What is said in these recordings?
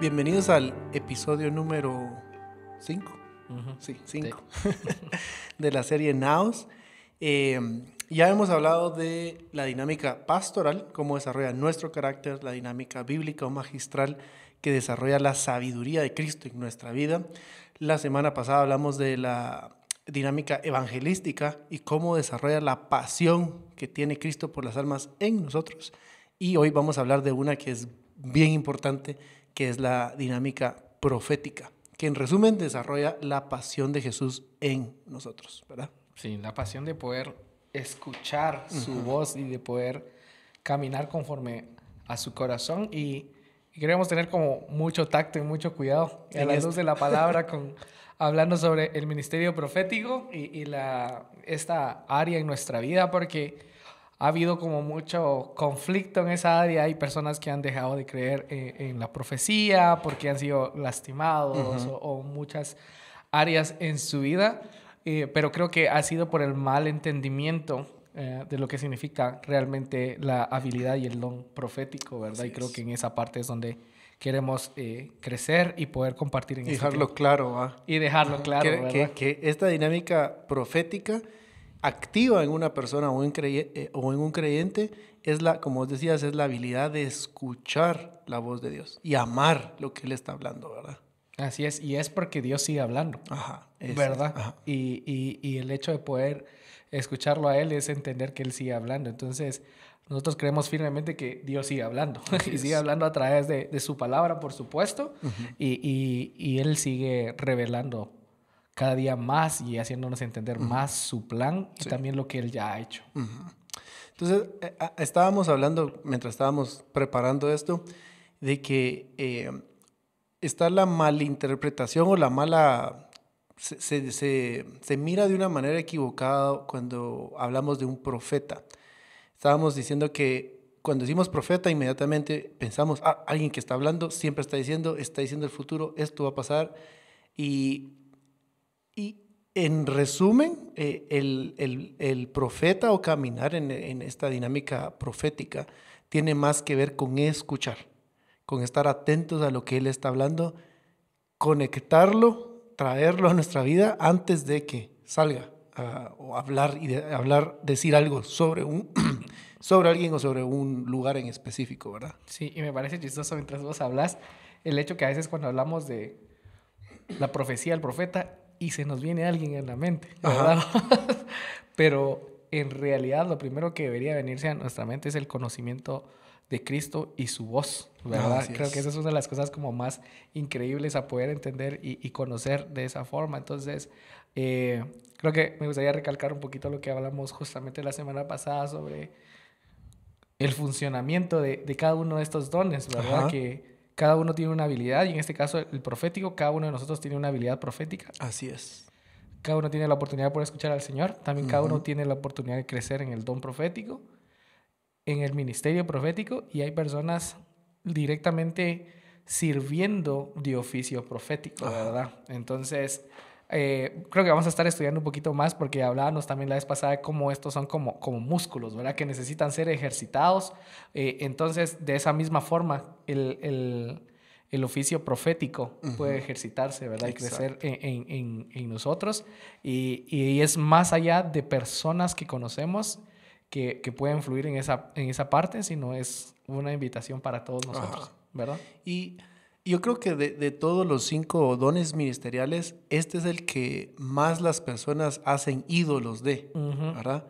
Bienvenidos al episodio número 5. Sí, 5. de la serie Naos. Eh, ya hemos hablado de la dinámica pastoral, cómo desarrolla nuestro carácter, la dinámica bíblica o magistral que desarrolla la sabiduría de Cristo en nuestra vida. La semana pasada hablamos de la dinámica evangelística y cómo desarrolla la pasión que tiene Cristo por las almas en nosotros. Y hoy vamos a hablar de una que es bien importante que es la dinámica profética, que en resumen desarrolla la pasión de Jesús en nosotros, ¿verdad? Sí, la pasión de poder escuchar su voz y de poder caminar conforme a su corazón y queremos tener como mucho tacto y mucho cuidado en la luz de la palabra con hablando sobre el ministerio profético y, la, esta área en nuestra vida porque ha habido como mucho conflicto en esa área. Hay personas que han dejado de creer eh, en la profecía porque han sido lastimados o, muchas áreas en su vida, eh, pero creo que ha sido por el mal entendimiento eh, de lo que significa realmente la habilidad y el don profético, ¿verdad? y creo que en esa parte es donde queremos crecer y poder compartir en y este dejarlo claro ¿ah? y dejarlo claro ¿verdad? que esta dinámica profética activa en una persona eh, o en, un creyente es la, como decías, es la habilidad de escuchar la voz de Dios y amar lo que Él está hablando, ¿verdad? Así es, y es porque Dios sigue hablando, ¿verdad? Y, el hecho de poder escucharlo a Él es entender que Él sigue hablando. Entonces, nosotros creemos firmemente que Dios sigue hablando, y sigue hablando a través de, su palabra, por supuesto, y, y Él sigue revelando cada día más y haciéndonos entender más su plan y también lo que él ya ha hecho. Entonces, eh, ah, estábamos hablando mientras estábamos preparando esto de que eh, está la malinterpretación o la mala... Se, se, se, mira de una manera equivocada cuando hablamos de un profeta. Estábamos diciendo que cuando decimos profeta, inmediatamente pensamos, ah, alguien que está hablando siempre está diciendo, está diciendo el futuro, esto va a pasar. Y y en resumen, eh, el, el, el, profeta o caminar en, en esta dinámica profética tiene más que ver con escuchar, con estar atentos a lo que Él está hablando, conectarlo, traerlo a nuestra vida antes de que salga a, o hablar y hablar, decir algo sobre un sobre alguien o sobre un lugar en específico, ¿verdad? Sí, y me parece chistoso mientras vos hablas el hecho que a veces cuando hablamos de la profecía del profeta y se nos viene alguien en la mente, ¿verdad? Pero en realidad lo primero que debería venirse a nuestra mente es el conocimiento de Cristo y su voz, ¿verdad? Creo que esa es una de las cosas como más increíbles a poder entender y, conocer de esa forma. Entonces, eh, creo que me gustaría recalcar un poquito lo que hablamos justamente la semana pasada sobre el funcionamiento de, cada uno de estos dones, ¿verdad? Que cada uno tiene una habilidad y en este caso el profético, cada uno de nosotros tiene una habilidad profética. Así es. Cada uno tiene la oportunidad por escuchar al Señor, también cada uno tiene la oportunidad de crecer en el don profético, en el ministerio profético y hay personas directamente sirviendo de oficio profético, ¿verdad? Entonces, eh, creo que vamos a estar estudiando un poquito más porque hablábamos también la vez pasada de cómo estos son como, como músculos, ¿verdad? Que necesitan ser ejercitados. Eh, entonces, de esa misma forma, el, el, el oficio profético puede ejercitarse, ¿verdad? Y crecer en, en, nosotros. Y, y, es más allá de personas que conocemos que, que pueden fluir en esa, en esa parte, sino es una invitación para todos nosotros, ¿verdad? Y yo creo que de, de, todos los cinco dones ministeriales, este es el que más las personas hacen ídolos de, ¿verdad?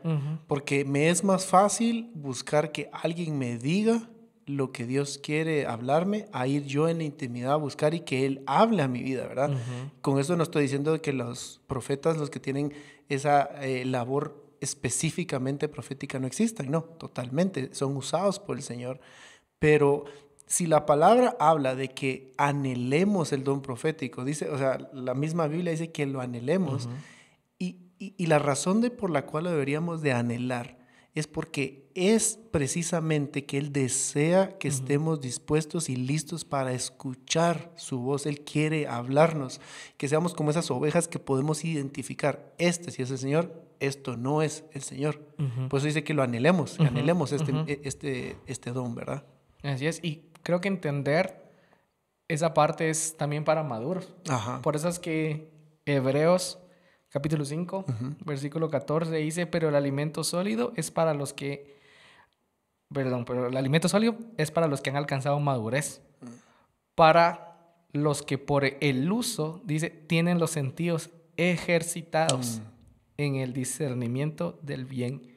Porque me es más fácil buscar que alguien me diga lo que Dios quiere hablarme, a ir yo en la intimidad a buscar y que Él hable a mi vida, ¿verdad? Con eso no estoy diciendo que los profetas, los que tienen esa eh, labor específicamente profética, no existan, no, totalmente, son usados por el Señor, pero si la palabra habla de que anhelemos el don profético, dice, o sea, la misma Biblia dice que lo anhelemos, y, la razón de por la cual lo deberíamos de anhelar es porque es precisamente que Él desea que estemos dispuestos y listos para escuchar su voz. Él quiere hablarnos, que seamos como esas ovejas que podemos identificar. Este si es el Señor, esto no es el Señor. pues Por eso dice que lo anhelemos, que anhelemos este, e, este, este don, ¿verdad? Así es, y creo que entender esa parte es también para maduros. Por eso es que Hebreos capítulo 5, versículo 14 dice, pero el alimento sólido es para los que, perdón, pero el alimento sólido es para los que han alcanzado madurez, mm. para los que por el uso, dice, tienen los sentidos ejercitados mm. en el discernimiento del bien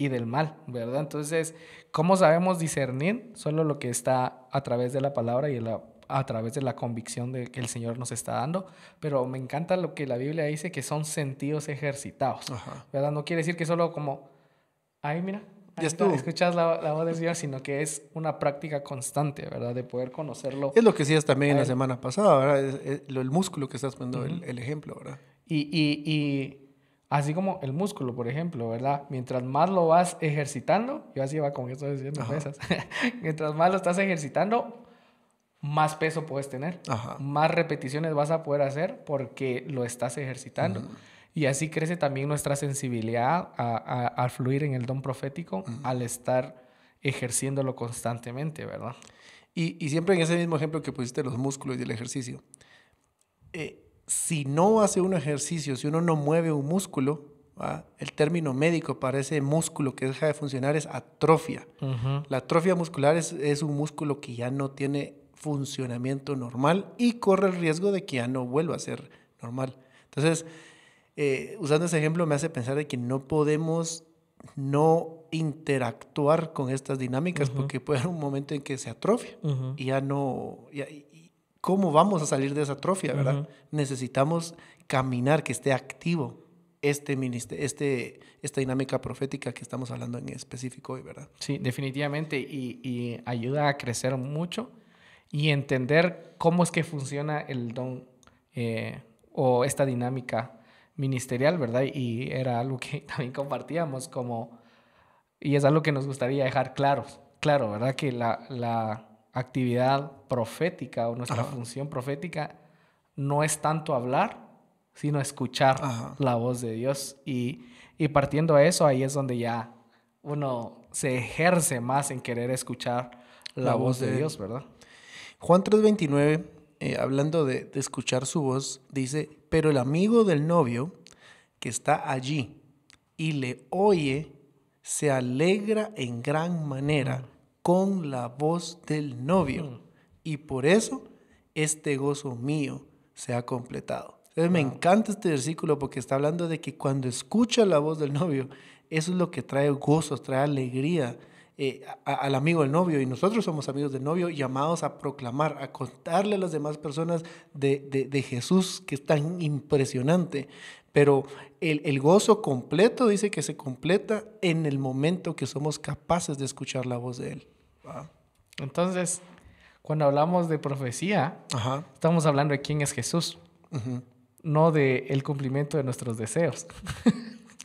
y del mal, ¿verdad? Entonces, ¿cómo sabemos discernir? Solo lo que está a través de la palabra y a través de la convicción de que el Señor nos está dando, pero me encanta lo que la Biblia dice que son sentidos ejercitados, ¿verdad? No quiere decir que solo como, ahí mira, ya escuchas la, la, voz de Dios, sino que es una práctica constante, ¿verdad? De poder conocerlo. Es lo que decías también la semana pasada, ¿verdad? el músculo que estás poniendo, el, ejemplo, ¿verdad? y, y Así como el músculo, por ejemplo, ¿verdad? Mientras más lo vas ejercitando, yo así va con esto diciendo pesas, mientras más lo estás ejercitando, más peso puedes tener, más repeticiones vas a poder hacer porque lo estás ejercitando. Y así crece también nuestra sensibilidad a fluir en el don profético al estar ejerciéndolo constantemente, ¿verdad? Y, y, siempre en ese mismo ejemplo que pusiste los músculos y el ejercicio. Eh, si no hace un ejercicio, si uno no mueve un músculo, el término médico para ese músculo que deja de funcionar es atrofia. La atrofia muscular es, un músculo que ya no tiene funcionamiento normal y corre el riesgo de que ya no vuelva a ser normal. Entonces, eh, usando ese ejemplo me hace pensar de que no podemos no interactuar con estas dinámicas porque puede haber un momento en que se atrofia y ya no, ¿cómo vamos a salir de esa atrofia, verdad? Necesitamos caminar, que esté activo este, este, esta dinámica profética que estamos hablando en específico hoy, ¿verdad? Sí, definitivamente, y, y ayuda a crecer mucho y entender cómo es que funciona el don eh, o esta dinámica ministerial, ¿verdad? Y era algo que también compartíamos como, y es algo que nos gustaría dejar claro, claro, ¿verdad? Que la, la actividad profética o nuestra función profética no es tanto hablar, sino escuchar la voz de Dios. Y, partiendo de eso, ahí es donde ya uno se ejerce más en querer escuchar la, voz, de, Dios, ¿verdad? Juan 3:29, eh, hablando de, escuchar su voz, dice, pero el amigo del novio que está allí y le oye, se alegra en gran manera con la voz del novio. Mm. Y por eso este gozo mío se ha completado. me encanta este versículo porque está hablando de que cuando escucha la voz del novio, eso es lo que trae gozos, trae alegría eh, al amigo del novio. Y nosotros somos amigos del novio llamados a proclamar, a contarle a las demás personas de Jesús que es tan impresionante. Pero el, gozo completo dice que se completa en el momento que somos capaces de escuchar la voz de Él. Entonces, cuando hablamos de profecía, estamos hablando de quién es Jesús, no de el cumplimiento de nuestros deseos.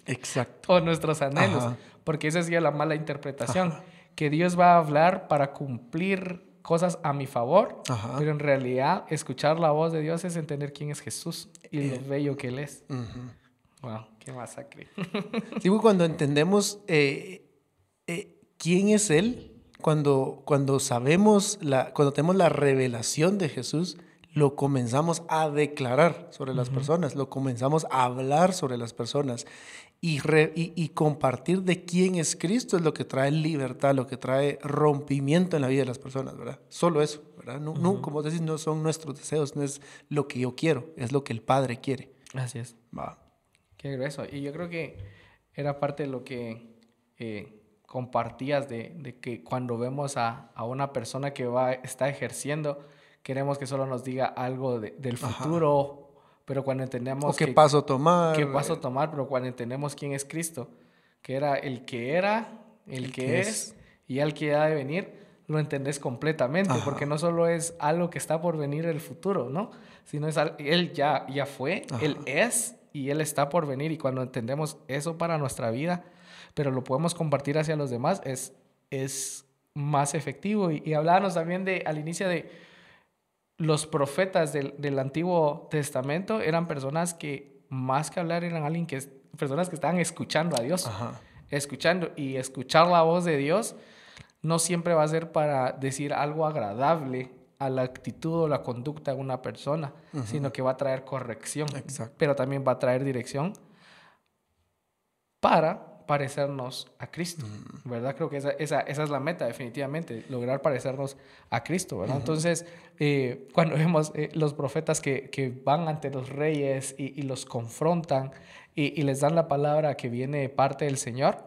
Exacto. o nuestros anhelos, porque esa sería la mala interpretación, que Dios va a hablar para cumplir cosas a mi favor, pero en realidad escuchar la voz de Dios es entender quién es Jesús y lo eh. bello que Él es. Wow, qué masacre. Digo, pues, cuando entendemos eh, eh, quién es Él, cuando, cuando sabemos, la, cuando tenemos la revelación de Jesús, lo comenzamos a declarar sobre las personas, lo comenzamos a hablar sobre las personas y, y, y, compartir de quién es Cristo es lo que trae libertad, lo que trae rompimiento en la vida de las personas, ¿verdad? Solo eso, ¿verdad? No, no como decís, no son nuestros deseos, no es lo que yo quiero, es lo que el Padre quiere. Así es. Va. Qué grueso. Y yo creo que era parte de lo que eh, compartías de, de, que cuando vemos a, a, una persona que va, está ejerciendo, queremos que solo nos diga algo del futuro pero cuando entendemos... qué paso tomar. Qué paso tomar, pero cuando entendemos quién es Cristo, que era el que era, el, que, es, y el que ha de venir, lo entendés completamente, porque no solo es algo que está por venir el futuro, ¿no? Sino es, Él ya, ya fue, Él es y Él está por venir, y cuando entendemos eso para nuestra vida, pero lo podemos compartir hacia los demás, es, es más efectivo. Y, y hablábamos también de, al inicio de los profetas del, del, Antiguo Testamento eran personas que más que hablar eran alguien que, personas que estaban escuchando a Dios. Escuchando y escuchar la voz de Dios no siempre va a ser para decir algo agradable a la actitud o la conducta de una persona, sino que va a traer corrección, pero también va a traer dirección para parecernos a Cristo, mm. ¿verdad? Creo que esa, esa, esa, es la meta, definitivamente, lograr parecernos a Cristo, ¿verdad? Entonces, eh, cuando vemos eh, los profetas que, que, van ante los reyes y, y los confrontan y, y, les dan la palabra que viene de parte del Señor,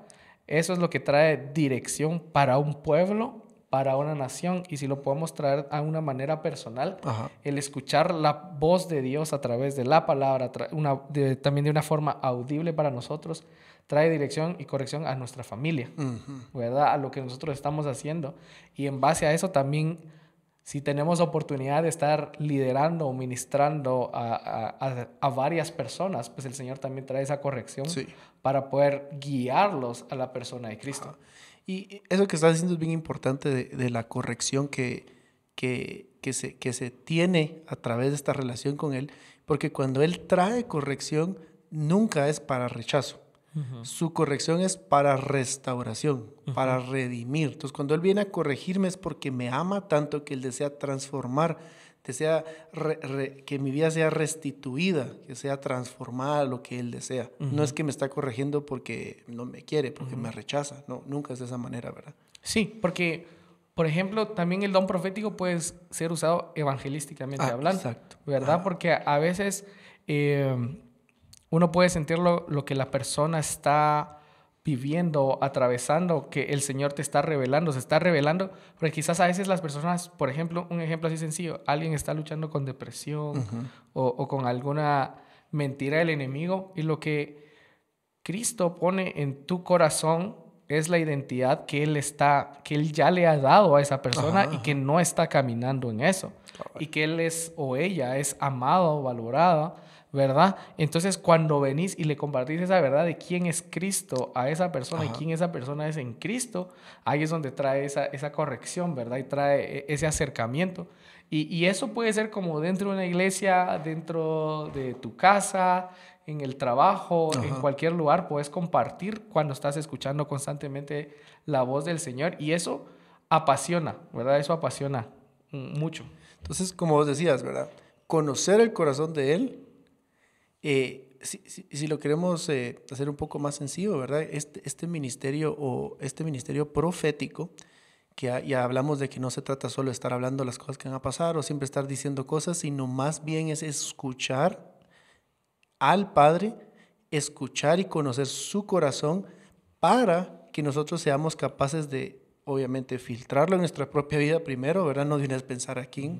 eso es lo que trae dirección para un pueblo, para una nación, y si lo podemos traer a una manera personal, el escuchar la voz de Dios a través de la palabra, una, también de una forma audible para nosotros, trae dirección y corrección a nuestra familia, ¿verdad? A lo que nosotros estamos haciendo. Y en base a eso también, si tenemos oportunidad de estar liderando o ministrando a, a, a, varias personas, pues el Señor también trae esa corrección para poder guiarlos a la persona de Cristo. Y eso que estás diciendo es bien importante de, de la corrección que, que, que, se, que se tiene a través de esta relación con Él, porque cuando Él trae corrección, nunca es para rechazo. Su corrección es para restauración, para redimir. Entonces, cuando Él viene a corregirme es porque me ama tanto que Él desea transformar, desea que mi vida sea restituida, que sea transformada a lo que Él desea. No es que me está corrigiendo porque no me quiere, porque me rechaza. No, nunca es de esa manera, ¿verdad? Sí, porque, por ejemplo, también el don profético puede ser usado evangelísticamente ah, hablando. Exacto. ¿Verdad? Porque a veces... Eh, uno puede sentir lo, que la persona está viviendo, atravesando, que el Señor te está revelando, se está revelando, porque quizás a veces las personas, por ejemplo, un ejemplo así sencillo, alguien está luchando con depresión o, con alguna mentira del enemigo y lo que Cristo pone en tu corazón es la identidad que él está, que él ya le ha dado a esa persona y que no está caminando en eso y que él es o ella es amado, o valorada ¿verdad? Entonces, cuando venís y le compartís esa verdad de quién es Cristo a esa persona y quién esa persona es en Cristo, ahí es donde trae esa, esa corrección, ¿verdad? Y trae e, ese acercamiento. Y, y, eso puede ser como dentro de una iglesia, dentro de tu casa, en el trabajo, en cualquier lugar, puedes compartir cuando estás escuchando constantemente la voz del Señor. Y eso apasiona, ¿verdad? Eso apasiona mm, mucho. Entonces, como vos decías, ¿verdad? Conocer el corazón de Él eh, si, si, si, lo queremos eh, hacer un poco más sencillo, ¿verdad? Este, este, ministerio o este ministerio profético, que ya hablamos de que no se trata solo de estar hablando las cosas que van a pasar o siempre estar diciendo cosas, sino más bien es escuchar al Padre, escuchar y conocer su corazón para que nosotros seamos capaces de, obviamente, filtrarlo en nuestra propia vida primero, ¿verdad? No tienes pensar aquí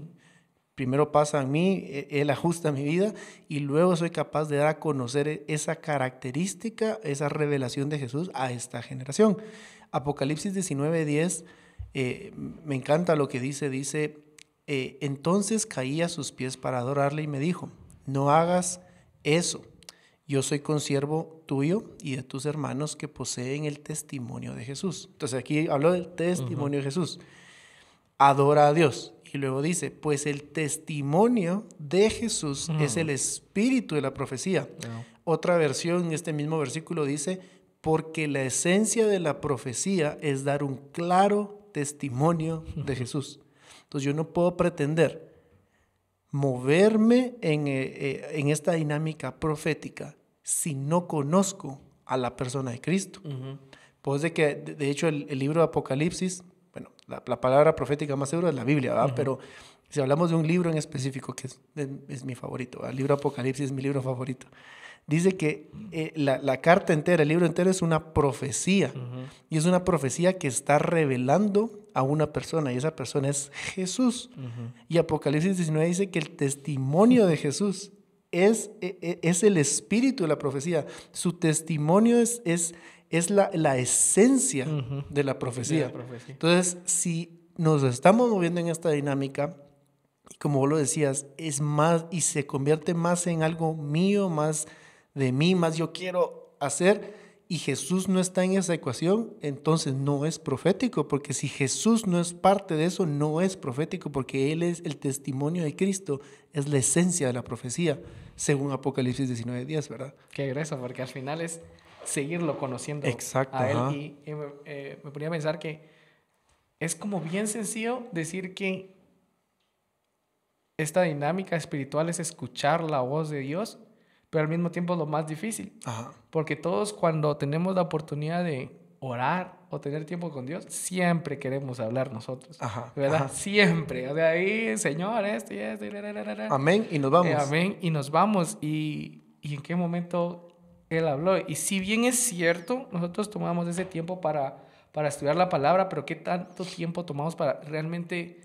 primero pasa a mí, e-, Él ajusta mi vida y luego soy capaz de dar a conocer esa característica, esa revelación de Jesús a esta generación. Apocalipsis 19, 10, eh, me encanta lo que dice, dice, eh, entonces caí a sus pies para adorarle y me dijo, no hagas eso, yo soy consiervo tuyo y de tus hermanos que poseen el testimonio de Jesús. Entonces aquí habló del testimonio de Jesús. Adora a Dios y luego dice, pues el testimonio de Jesús es el espíritu de la profecía. Otra versión en este mismo versículo dice, porque la esencia de la profecía es dar un claro testimonio de Jesús. Entonces yo no puedo pretender moverme eh, eh, en, esta dinámica profética si no conozco a la persona de Cristo. Pues de que, de hecho, el libro de Apocalipsis la, palabra profética más segura es la Biblia, ¿verdad? Pero si hablamos de un libro en específico, que es, es, mi favorito, el libro Apocalipsis es mi libro favorito, dice que eh, la, la, carta entera, el libro entero es una profecía. Y es una profecía que está revelando a una persona, y esa persona es Jesús. Y Apocalipsis 19 dice que el testimonio de Jesús es, es, e, es el espíritu de la profecía. Su testimonio es, es es la, esencia de, la profecía. Entonces, si nos estamos moviendo en esta dinámica, como vos lo decías, es más y se convierte más en algo mío, más de mí, más yo quiero hacer, y Jesús no está en esa ecuación, entonces no es profético, porque si Jesús no es parte de eso, no es profético, porque Él es el testimonio de Cristo, es la esencia de la profecía, según Apocalipsis 19.10, ¿verdad? Qué grueso, porque al final es seguirlo conociendo a él. Y, eh, me, ponía a pensar que es como bien sencillo decir que esta dinámica espiritual es escuchar la voz de Dios, pero al mismo tiempo es lo más difícil. Ajá. Porque todos cuando tenemos la oportunidad de orar o tener tiempo con Dios, siempre queremos hablar nosotros. Ajá, ¿Verdad? Siempre. O sea, ahí, Señor, esto y esto. amén y nos vamos. Eh, amén y nos vamos. Y, ¿Y en qué momento él habló. Y si bien es cierto, nosotros tomamos ese tiempo para, para estudiar la palabra, pero ¿qué tanto tiempo tomamos para realmente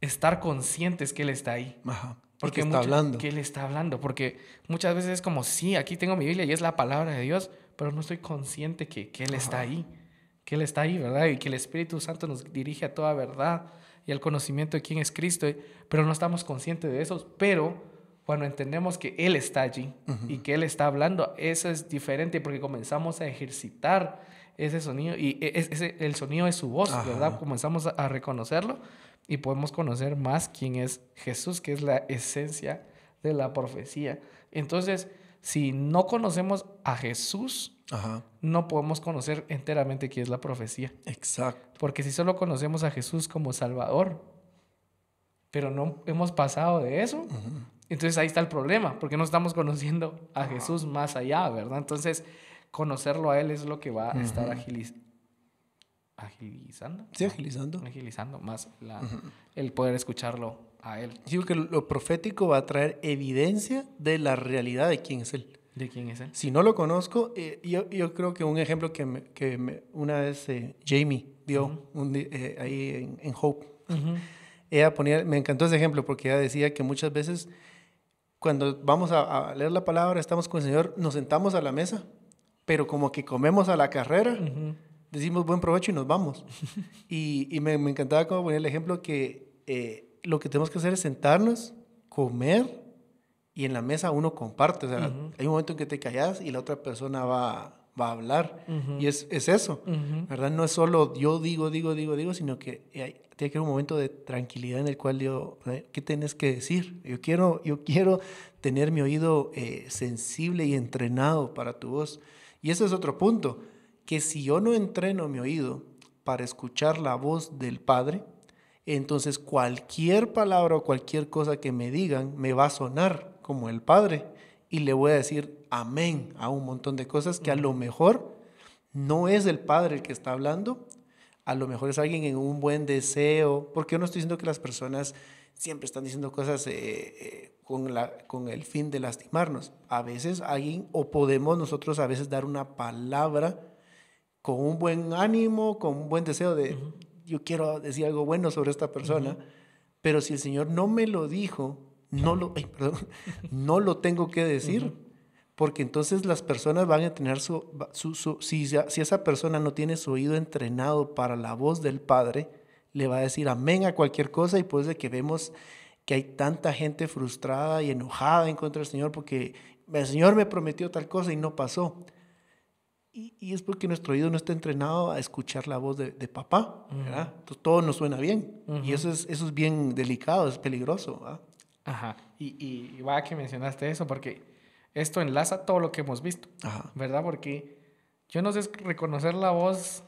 estar conscientes que Él está ahí? Ajá. Porque, está hablando. Que Él está hablando. Porque muchas veces es como, sí, aquí tengo mi Biblia y es la palabra de Dios, pero no estoy consciente que, Él está ahí. Que Él está ahí, ¿verdad? Y que el Espíritu Santo nos dirige a toda verdad y al conocimiento de quién es Cristo. Eh, pero no estamos conscientes de eso. Pero cuando entendemos que Él está allí y que Él está hablando, eso es diferente porque comenzamos a ejercitar ese sonido y e, e, ese, el sonido es su voz, ¿verdad? Comenzamos a reconocerlo y podemos conocer más quién es Jesús, que es la esencia de la profecía. Entonces, si no conocemos a Jesús, no podemos conocer enteramente quién es la profecía. Exacto. Porque si solo conocemos a Jesús como Salvador, pero no hemos pasado de eso, entonces ahí está el problema, porque no estamos conociendo a Jesús más allá, ¿verdad? Entonces conocerlo a Él es lo que va a estar agilizando. Sí, agilizando. Agilizando más el poder escucharlo a Él. Digo que lo profético va a traer evidencia de la realidad de quién es Él. ¿De quién es Él? Si no lo conozco, eh, yo, creo que un ejemplo que, que una vez eh, Jamie dio eh, ahí en, Hope, ella me encantó ese ejemplo porque ella decía que muchas veces cuando vamos a, leer la palabra, estamos con el Señor, nos sentamos a la mesa, pero como que comemos a la carrera, decimos buen provecho y nos vamos. y, y me, me, encantaba como poner el ejemplo que eh, lo que tenemos que hacer es sentarnos, comer y en la mesa uno comparte. O sea, hay un momento en que te callas y la otra persona va, va a hablar. Y es, es eso, ¿verdad? No es solo yo digo, digo, digo, digo, sino que eh, hay, que era un momento de tranquilidad en el cual yo, ¿eh? ¿qué tienes que decir? Yo quiero, yo quiero tener mi oído eh, sensible y entrenado para tu voz. Y ese es otro punto, que si yo no entreno mi oído para escuchar la voz del Padre, entonces cualquier palabra o cualquier cosa que me digan me va a sonar como el Padre y le voy a decir amén a un montón de cosas que a lo mejor no es el Padre el que está hablando, a lo mejor es alguien en un buen deseo, porque yo no estoy diciendo que las personas siempre están diciendo cosas eh, eh, con, la, con el fin de lastimarnos. A veces alguien, o podemos nosotros a veces dar una palabra con un buen ánimo, con un buen deseo de, yo quiero decir algo bueno sobre esta persona, pero si el Señor no me lo dijo, no lo, no lo tengo que decir porque entonces las personas van a tener su, si, esa persona no tiene su oído entrenado para la voz del Padre, le va a decir amén a cualquier cosa y pues de que vemos que hay tanta gente frustrada y enojada en contra del Señor porque el Señor me prometió tal cosa y no pasó. Y, es porque nuestro oído no está entrenado a escuchar la voz de, papá, Entonces, todo no suena bien. Y eso es, eso bien delicado, es peligroso, Ajá. Y, y, que mencionaste eso porque esto enlaza todo lo que hemos visto, ¿verdad? Porque yo no sé reconocer la voz,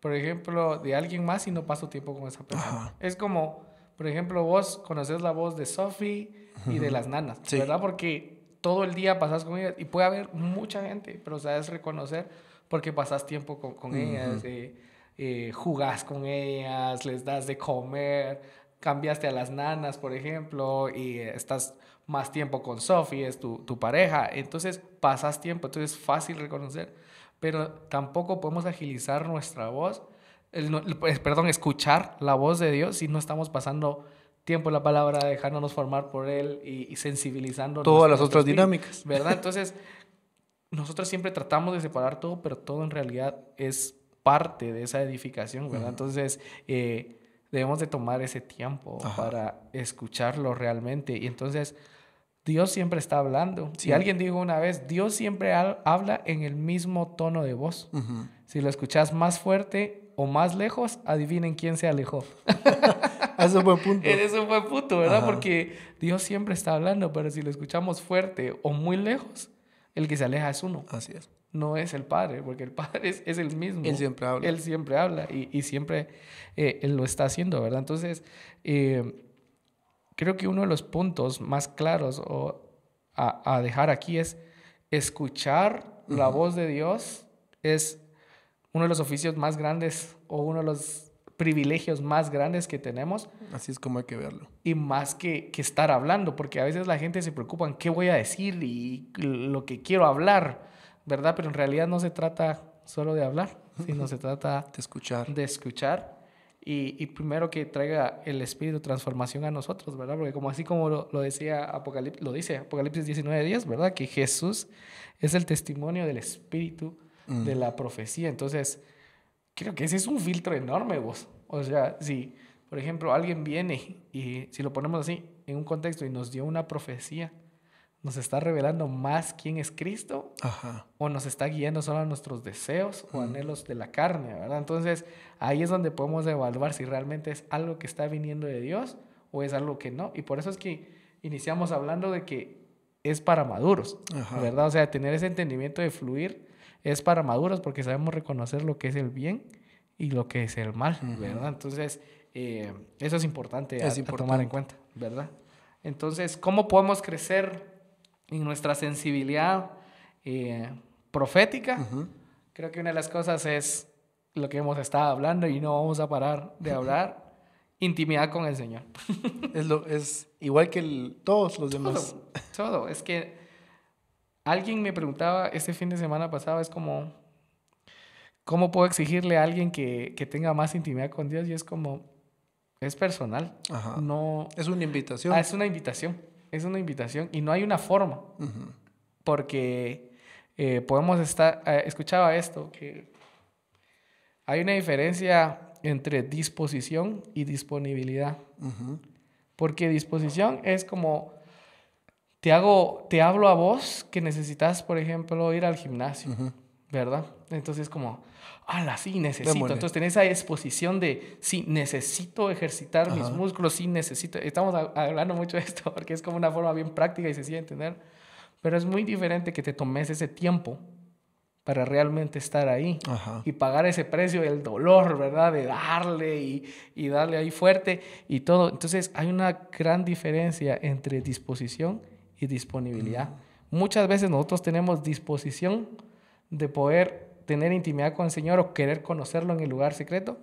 por ejemplo, de alguien más si no paso tiempo con esa persona. Es como, por ejemplo, vos conoces la voz de Sophie y de las nanas, ¿verdad? Porque todo el día pasas con ellas y puede haber mucha gente, pero sabes reconocer porque pasas tiempo con, con ellas, jugas eh, eh, jugás con ellas, les das de comer, cambiaste a las nanas, por ejemplo, y estás más tiempo con Sophie, es tu, pareja, entonces pasas tiempo, entonces es fácil reconocer, pero tampoco podemos agilizar nuestra voz, el, eh, perdón, escuchar la voz de Dios si no estamos pasando tiempo en la palabra, dejándonos formar por Él y, sensibilizando. Todas las otras dinámicas. ¿Verdad? Entonces, nosotros siempre tratamos de separar todo, pero todo en realidad es parte de esa edificación, ¿verdad? Entonces, eh, debemos de tomar ese tiempo para escucharlo realmente. Y entonces Dios siempre está hablando. Si alguien dijo una vez, Dios siempre habla en el mismo tono de voz. Si lo escuchas más fuerte o más lejos, adivinen quién se alejó. es un buen punto. Es un buen punto, ¿verdad? Porque Dios siempre está hablando, pero si lo escuchamos fuerte o muy lejos, el que se aleja es uno. Así es no es el Padre, porque el Padre es, es el mismo. Él siempre habla. Él siempre habla y, siempre eh, lo está haciendo, ¿verdad? Entonces, eh, creo que uno de los puntos más claros o a, dejar aquí es escuchar la voz de Dios es uno de los oficios más grandes o uno de los privilegios más grandes que tenemos. Así es como hay que verlo. Y más que, que estar hablando, porque a veces la gente se preocupa en qué voy a decir y lo que quiero hablar. ¿verdad? Pero en realidad no se trata solo de hablar, sino se trata de escuchar. De escuchar y, y, primero que traiga el espíritu transformación a nosotros, ¿verdad? Porque como así como lo, decía Apocalipsis, lo dice Apocalipsis 19:10, ¿verdad? Que Jesús es el testimonio del espíritu mm. de la profecía. Entonces, creo que ese es un filtro enorme, vos. O sea, si por ejemplo alguien viene y si lo ponemos así en un contexto y nos dio una profecía, ¿Nos está revelando más quién es Cristo? ¿O nos está guiando solo a nuestros deseos o anhelos de la carne? ¿verdad? Entonces ahí es donde podemos evaluar si realmente es algo que está viniendo de Dios o es algo que no. Y por eso es que iniciamos hablando de que es para maduros, ¿verdad? O sea, tener ese entendimiento de fluir es para maduros porque sabemos reconocer lo que es el bien y lo que es el mal, ¿verdad? Entonces, eh, eso es importante, es importante. tomar en cuenta, ¿verdad? Entonces, ¿cómo podemos crecer en nuestra sensibilidad eh, profética, creo que una de las cosas es lo que hemos estado hablando y no vamos a parar de hablar. intimidad con el Señor. es, lo, es igual que todos los demás. Todo, Es que alguien me preguntaba este fin de semana pasado, es como, ¿cómo puedo exigirle a alguien que, que tenga más intimidad con Dios? Y es como, es personal. No, es una invitación. Ah, es una invitación es una invitación y no hay una forma. Porque eh, podemos estar, eh, escuchaba esto, que hay una diferencia entre disposición y disponibilidad. Porque disposición es como, te hago, te hablo a vos que necesitas, por ejemplo, ir al gimnasio. ¿verdad? Entonces como, ala, sí, necesito. Entonces tenés esa exposición de, sí, necesito ejercitar mis músculos, sí, necesito. Estamos hablando mucho de esto porque es como una forma bien práctica y se de entender, pero es muy diferente que te tomes ese tiempo para realmente estar ahí y pagar ese precio, el dolor, ¿verdad? De darle y, darle ahí fuerte y todo. Entonces hay una gran diferencia entre disposición y disponibilidad. Muchas veces nosotros tenemos disposición, de poder tener intimidad con el Señor o querer conocerlo en el lugar secreto,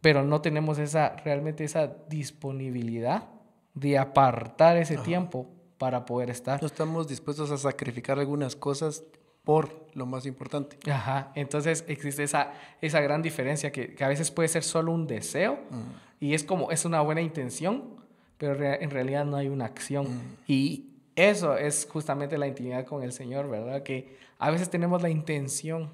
pero no tenemos esa realmente esa disponibilidad de apartar ese tiempo para poder estar. No estamos dispuestos a sacrificar algunas cosas por lo más importante. Ajá, entonces existe esa, esa gran diferencia que, a veces puede ser solo un deseo mm. y es como, es una buena intención, pero en realidad no hay una acción. Mm. Y eso es justamente la intimidad con el Señor, ¿verdad? Que a veces tenemos la intención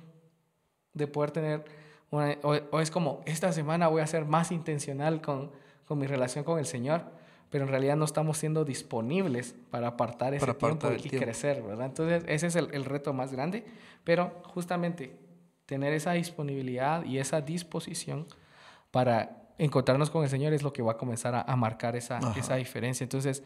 de poder tener, una, o, es como, esta semana voy a ser más intencional con, con, mi relación con el Señor, pero en realidad no estamos siendo disponibles para apartar ese tiempo y crecer, ¿verdad? Entonces, ese es el, reto más grande, pero justamente tener esa disponibilidad y esa disposición para encontrarnos con el Señor es lo que va a comenzar a, marcar esa, esa diferencia. Entonces,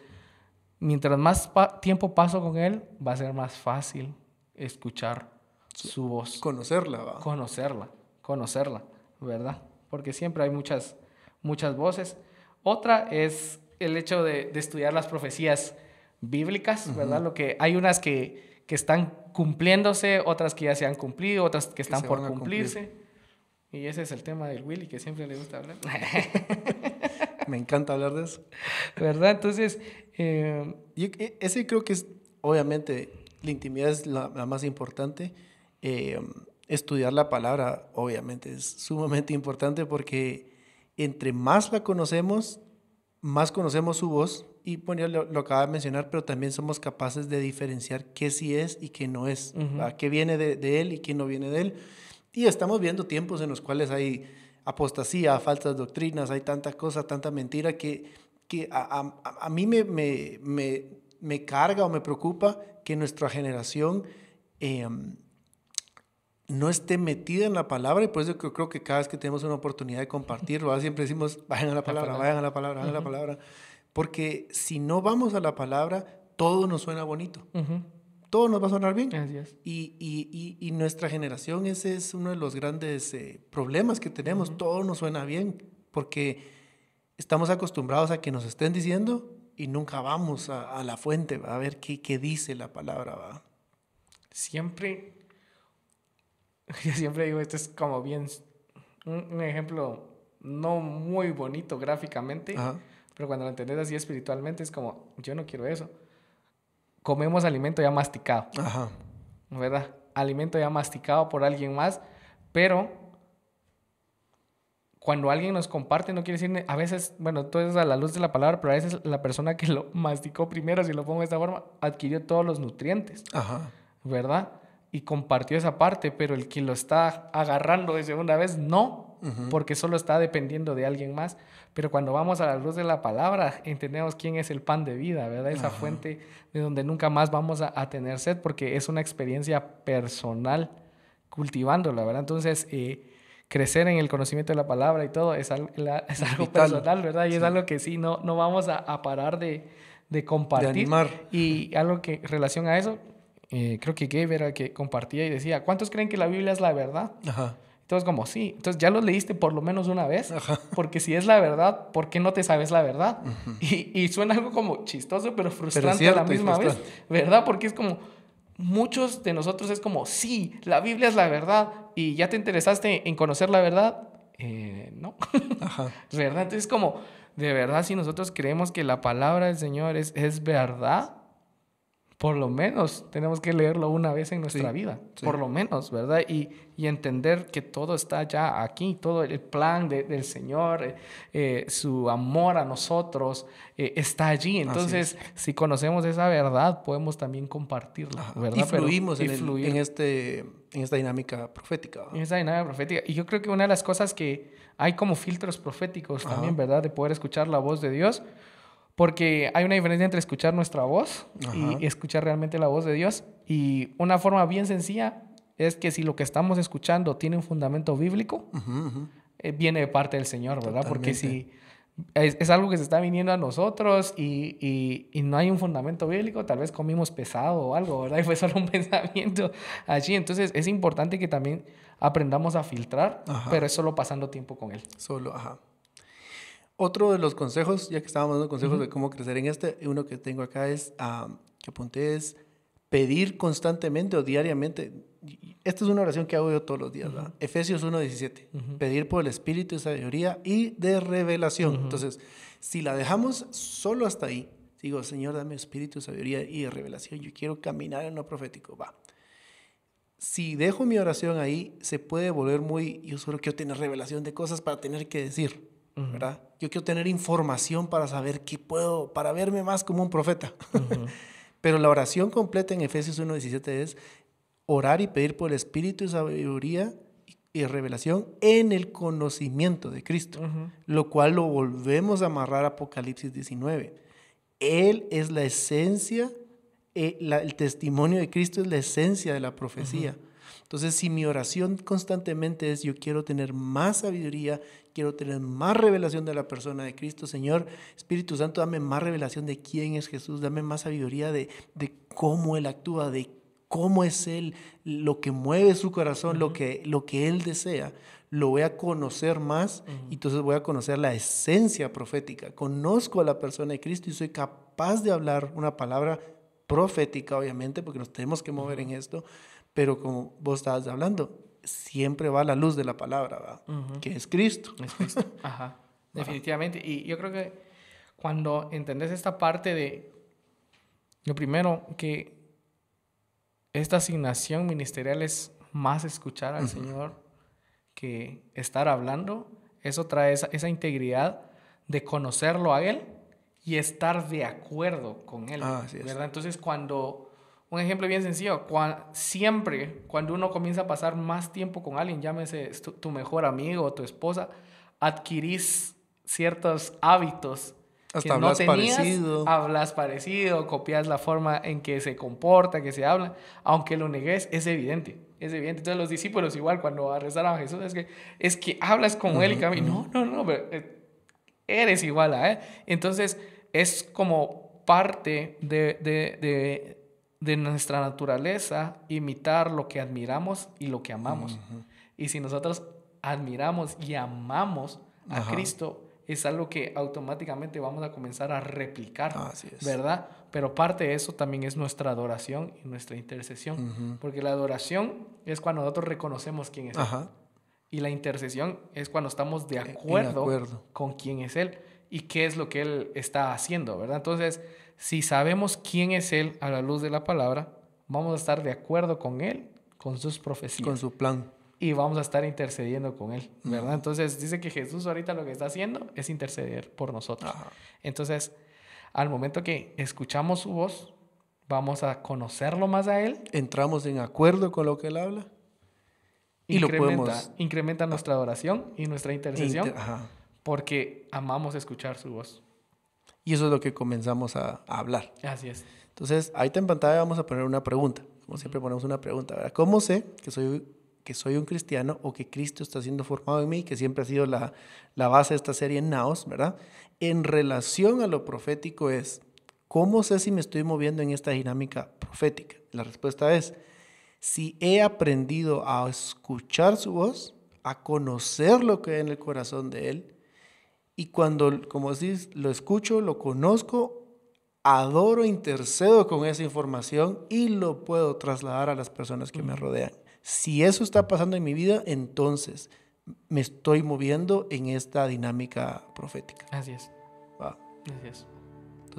mientras más tiempo paso con Él, va a ser más fácil escuchar su, voz. Conocerla, ¿va? Conocerla, conocerla, ¿verdad? Porque siempre hay muchas, muchas voces. Otra es el hecho de, estudiar las profecías bíblicas, ¿verdad? Lo que, hay unas que, que, están cumpliéndose, otras que ya se han cumplido, otras que están por cumplirse. Y ese es el tema del Willy, que siempre le gusta hablar. me encanta hablar de eso, ¿verdad? Entonces... Em, e, ese creo que es, obviamente, la intimidad es la, más importante. Em, estudiar la palabra, obviamente, es sumamente importante porque entre más la conocemos, más conocemos su voz. Y ponía lo, acaba de mencionar, pero también somos capaces de diferenciar qué sí es y qué no es, qué viene de, él y qué no viene de él. Y estamos viendo tiempos en los cuales hay apostasía, falsas doctrinas, hay tantas cosas, tanta mentira que, que a, mí me, me, me, carga o me preocupa que nuestra generación em, no esté metida en la palabra y por eso creo, creo que cada vez que tenemos una oportunidad de compartirlo, siempre decimos, vayan a la palabra, vayan a la palabra, vayan a la palabra, porque si no vamos a la palabra, todo nos suena bonito todo nos va a sonar bien. gracias Y, y, y, nuestra generación, ese es uno de los grandes eh, problemas que tenemos. Todo nos suena bien porque estamos acostumbrados a que nos estén diciendo y nunca vamos a, la fuente, a ver qué, qué, dice la palabra. ¿va? Siempre, yo siempre digo, esto es como bien un, ejemplo no muy bonito gráficamente, pero cuando lo entendés así espiritualmente es como, yo no quiero eso comemos alimento ya masticado. Ajá. ¿Verdad? Alimento ya masticado por alguien más, pero cuando alguien nos comparte, no quiere decir, a veces, bueno, todo es a la luz de la palabra, pero a veces la persona que lo masticó primero, si lo pongo de esta forma, adquirió todos los nutrientes, Ajá. ¿verdad? Y compartió esa parte, pero el que lo está agarrando de segunda vez, no, porque solo está dependiendo de alguien más. Pero cuando vamos a la luz de la palabra, entendemos quién es el pan de vida, ¿verdad? Esa fuente de donde nunca más vamos a, tener sed porque es una experiencia personal cultivándola, ¿verdad? Entonces, eh, crecer en el conocimiento de la palabra y todo es, algo personal, ¿verdad? Y es algo que sí, no, no vamos a, parar de, compartir. Y algo que en relación a eso, eh, creo que Gabe era el que compartía y decía, ¿cuántos creen que la Biblia es la verdad? Ajá. Entonces, como sí, entonces ya los leíste por lo menos una vez, porque si es la verdad, ¿por qué no te sabes la verdad? y, suena algo como chistoso, pero frustrante a la misma vez, ¿verdad? Porque es como, muchos de nosotros es como, sí, la Biblia es la verdad, y ya te interesaste en conocer la verdad, eh, no, ¿verdad? Entonces, como, de verdad, si nosotros creemos que la palabra del Señor es, es verdad, por lo menos tenemos que leerlo una vez en nuestra vida, por lo menos, ¿verdad? Y, entender que todo está ya aquí, todo el plan del Señor, eh, eh, su amor a nosotros eh, está allí. Entonces, si conocemos esa verdad, podemos también compartirla, ¿verdad? Y este, en, esta dinámica profética. En esta dinámica profética. Y yo creo que una de las cosas que hay como filtros proféticos también, ¿verdad? De poder escuchar la voz de Dios porque hay una diferencia entre escuchar nuestra voz y escuchar realmente la voz de Dios. Y una forma bien sencilla es que si lo que estamos escuchando tiene un fundamento bíblico, eh, viene de parte del Señor, ¿verdad? Porque si es, algo que se está viniendo a nosotros y, no hay un fundamento bíblico, tal vez comimos pesado o algo, ¿verdad? Y fue solo un pensamiento allí. Entonces es importante que también aprendamos a filtrar, pero es solo pasando tiempo con Él. Solo, ajá. Otro de los consejos, ya que estábamos dando consejos de cómo crecer en este, uno que tengo acá es, que apunté, es pedir constantemente o diariamente. Esta es una oración que hago yo todos los días, ¿verdad? Efesios 1.17, pedir por el Espíritu de sabiduría y de revelación. Entonces, si la dejamos solo hasta ahí, digo, Señor, dame Espíritu, sabiduría y de revelación, yo quiero caminar en lo profético, va si dejo mi oración ahí, se puede volver muy, yo solo quiero tener revelación de cosas para tener que decir. ¿verdad? Yo quiero tener información para saber qué puedo, para verme más como un profeta. Pero la oración completa en Efesios 1.17 es orar y pedir por el Espíritu y sabiduría y revelación en el conocimiento de Cristo, lo cual lo volvemos a amarrar Apocalipsis 19. Él es la esencia, eh, el testimonio de Cristo es la esencia de la profecía. Entonces, si mi oración constantemente es yo quiero tener más sabiduría quiero tener más revelación de la persona de Cristo, Señor. Espíritu Santo, dame más revelación de quién es Jesús, dame más sabiduría de, de cómo Él actúa, de cómo es Él, lo que mueve su corazón, lo, que, lo que Él desea, lo voy a conocer más y entonces voy a conocer la esencia profética. Conozco a la persona de Cristo y soy capaz de hablar una palabra profética, obviamente, porque nos tenemos que mover en esto, pero como vos estabas hablando, siempre va a la luz de la palabra, que es Cristo. Es Cristo. Ajá, definitivamente. Y yo creo que cuando entendés esta parte de, lo primero, que esta asignación ministerial es más escuchar al Señor que estar hablando, eso trae esa, integridad de conocerlo a Él y estar de acuerdo con Él. Ah, ¿verdad? Entonces cuando un ejemplo bien sencillo, siempre cuando uno comienza a pasar más tiempo con alguien, llámese tu, mejor amigo o tu esposa, adquirís ciertos hábitos hasta que hablas no tenías, parecido. Hablas parecido, copias la forma en que se comporta, que se habla, aunque lo negues, es evidente. Es evidente. Entonces, los discípulos, igual, cuando rezaron a Jesús, es que, es que hablas con él y No, no, no, pero eh, eres igual a él. Entonces, es como parte de, de nuestra naturaleza imitar lo que admiramos y lo que amamos. Y si nosotros admiramos y amamos a Cristo, es algo que automáticamente vamos a comenzar a replicar, ¿verdad? Pero parte de eso también es nuestra adoración y nuestra intercesión, porque la adoración es cuando nosotros reconocemos quién es Él. Y la intercesión es cuando estamos de eh, acuerdo, con quién es Él y qué es lo que Él está haciendo, ¿verdad? Entonces, si sabemos quién es Él a la luz de la palabra, vamos a estar de acuerdo con Él, con sus profecías. Con su plan. Y vamos a estar intercediendo con Él, ¿verdad? Entonces dice que Jesús ahorita lo que está haciendo es interceder por nosotros. Entonces, al momento que escuchamos su voz, vamos a conocerlo más a Él. Entramos en acuerdo con lo que Él habla. Y lo podemos... incrementa nuestra oración y nuestra intercesión porque amamos escuchar su voz. Y eso es lo que comenzamos a, hablar. Así es. Entonces, ahí en pantalla vamos a poner una pregunta. Como siempre ponemos una pregunta, ¿verdad? ¿Cómo sé que soy, que soy un cristiano o que Cristo está siendo formado en mí, que siempre ha sido la, la base de esta serie en Naos, ¿verdad? En relación a lo profético es, ¿cómo sé si me estoy moviendo en esta dinámica profética? La respuesta es, si he aprendido a escuchar su voz, a conocer lo que hay en el corazón de Él y cuando, como decís, lo escucho, lo conozco, adoro, intercedo con esa información y lo puedo trasladar a las personas que me rodean. Si eso está pasando en mi vida, entonces me estoy moviendo en esta dinámica profética. Así es. Entonces,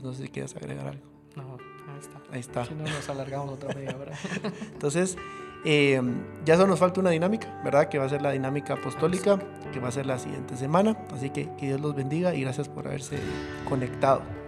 no sé si quieres agregar algo. No, ahí está. Ahí está. Si nos alargamos otra media entonces. Eh, ya solo nos falta una dinámica, ¿verdad? Que va a ser la dinámica apostólica, que va a ser la siguiente semana. Así que que Dios los bendiga y gracias por haberse conectado.